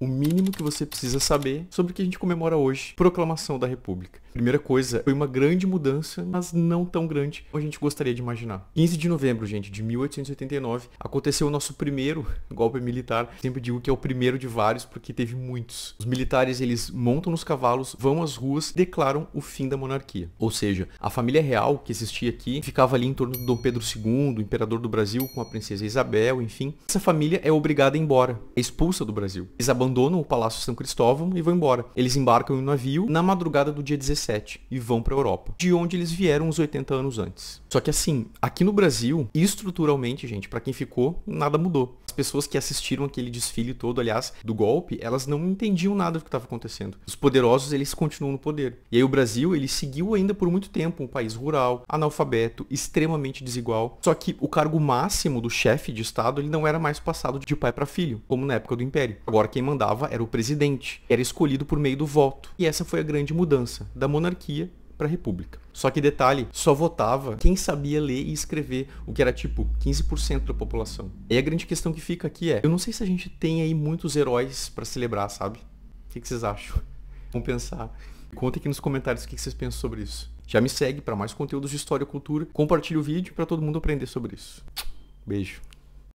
o mínimo mínimo que você precisa saber sobre o que a gente comemora hoje, proclamação da República. Primeira coisa, foi uma grande mudança, mas não tão grande como a gente gostaria de imaginar. 15 de novembro, gente, de 1889, aconteceu o nosso primeiro golpe militar. Sempre digo que é o primeiro de vários porque teve muitos. Os militares, eles montam nos cavalos, vão às ruas, declaram o fim da monarquia. Ou seja, a família real que existia aqui ficava ali em torno do Dom Pedro II, imperador do Brasil, com a princesa Isabel, enfim. Essa família é obrigada a ir embora, é expulsa do Brasil. Eles abandonam o Palácio São Cristóvão e vão embora. Eles embarcam em um navio na madrugada do dia 17 e vão para a Europa, de onde eles vieram uns 80 anos antes. Só que assim, aqui no Brasil, estruturalmente, gente, para quem ficou, nada mudou. As pessoas que assistiram aquele desfile todo, aliás, do golpe, elas não entendiam nada do que estava acontecendo. Os poderosos, eles continuam no poder. E aí o Brasil, ele seguiu ainda por muito tempo um país rural, analfabeto, extremamente desigual. Só que o cargo máximo do chefe de estado, ele não era mais passado de pai para filho, como na época do Império. Agora quem mandava era o o presidente, era escolhido por meio do voto. E essa foi a grande mudança da monarquia para a república. Só que detalhe, só votava quem sabia ler e escrever, o que era tipo 15% da população. E a grande questão que fica aqui é, eu não sei se a gente tem aí muitos heróis para celebrar, sabe? O que, que vocês acham? Vamos pensar. Conta aqui nos comentários o que vocês pensam sobre isso. Já me segue para mais conteúdos de história e cultura. Compartilhe o vídeo para todo mundo aprender sobre isso. Beijo.